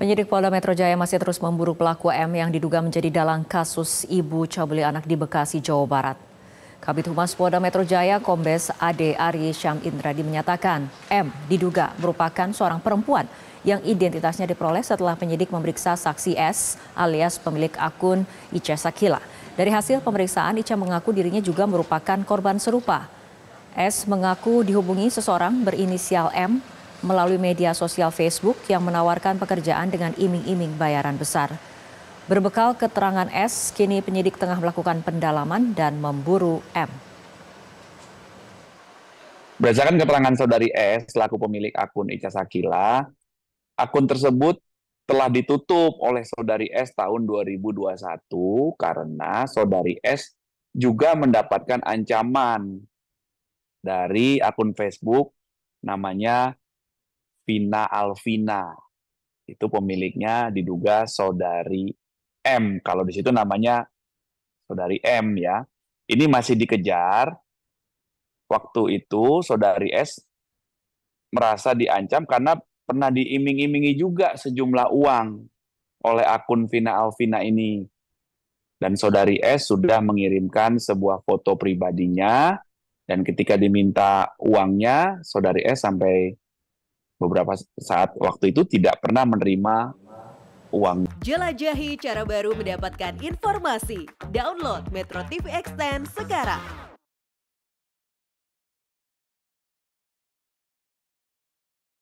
Penyidik Polda Metro Jaya masih terus memburu pelaku M yang diduga menjadi dalang kasus ibu cabuli anak di Bekasi, Jawa Barat. Kabit Humas Polda Metro Jaya, Kombes Ade Ari Syam Indradi menyatakan, M diduga merupakan seorang perempuan yang identitasnya diperoleh setelah penyidik memeriksa saksi S alias pemilik akun Ica Sakila. Dari hasil pemeriksaan, Ica mengaku dirinya juga merupakan korban serupa. S mengaku dihubungi seseorang berinisial M melalui media sosial Facebook yang menawarkan pekerjaan dengan iming-iming bayaran besar. Berbekal keterangan S, kini penyidik tengah melakukan pendalaman dan memburu M. Berdasarkan keterangan saudari S, selaku pemilik akun Ica Sakila, akun tersebut telah ditutup oleh saudari S tahun 2021 karena saudari S juga mendapatkan ancaman dari akun Facebook namanya Vina Alvina. Itu pemiliknya diduga saudari M. Kalau di situ namanya saudari M ya. Ini masih dikejar. Waktu itu saudari S merasa diancam karena pernah diiming-imingi juga sejumlah uang oleh akun Vina Alvina ini. Dan saudari S sudah mengirimkan sebuah foto pribadinya dan ketika diminta uangnya, saudari S sampai beberapa saat waktu itu tidak pernah menerima uang. Jelajahi cara baru mendapatkan informasi. Download Metro TV Extend sekarang.